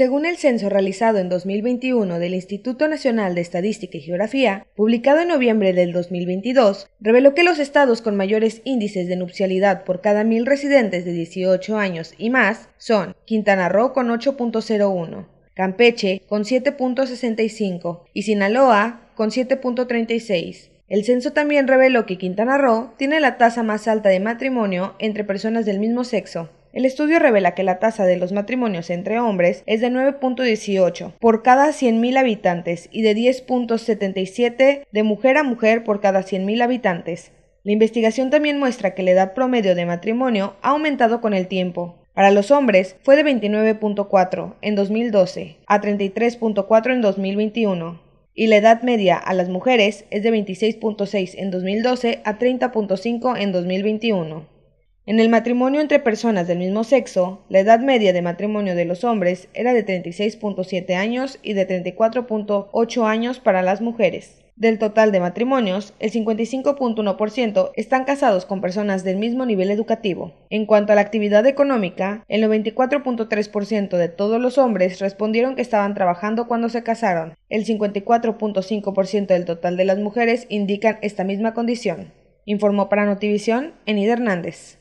Según el censo realizado en 2021 del Instituto Nacional de Estadística y Geografía, publicado en noviembre del 2022, reveló que los estados con mayores índices de nupcialidad por cada mil residentes de 18 años y más son Quintana Roo con 8.01, Campeche con 7.65 y Sinaloa con 7.36. El censo también reveló que Quintana Roo tiene la tasa más alta de matrimonio entre personas del mismo sexo, el estudio revela que la tasa de los matrimonios entre hombres es de 9.18 por cada 100.000 habitantes y de 10.77 de mujer a mujer por cada 100.000 habitantes. La investigación también muestra que la edad promedio de matrimonio ha aumentado con el tiempo, para los hombres fue de 29.4 en 2012 a 33.4 en 2021 y la edad media a las mujeres es de 26.6 en 2012 a 30.5 en 2021. En el matrimonio entre personas del mismo sexo, la edad media de matrimonio de los hombres era de 36.7 años y de 34.8 años para las mujeres. Del total de matrimonios, el 55.1% están casados con personas del mismo nivel educativo. En cuanto a la actividad económica, el 94.3% de todos los hombres respondieron que estaban trabajando cuando se casaron. El 54.5% del total de las mujeres indican esta misma condición. Informó para Notivisión Enid Hernández.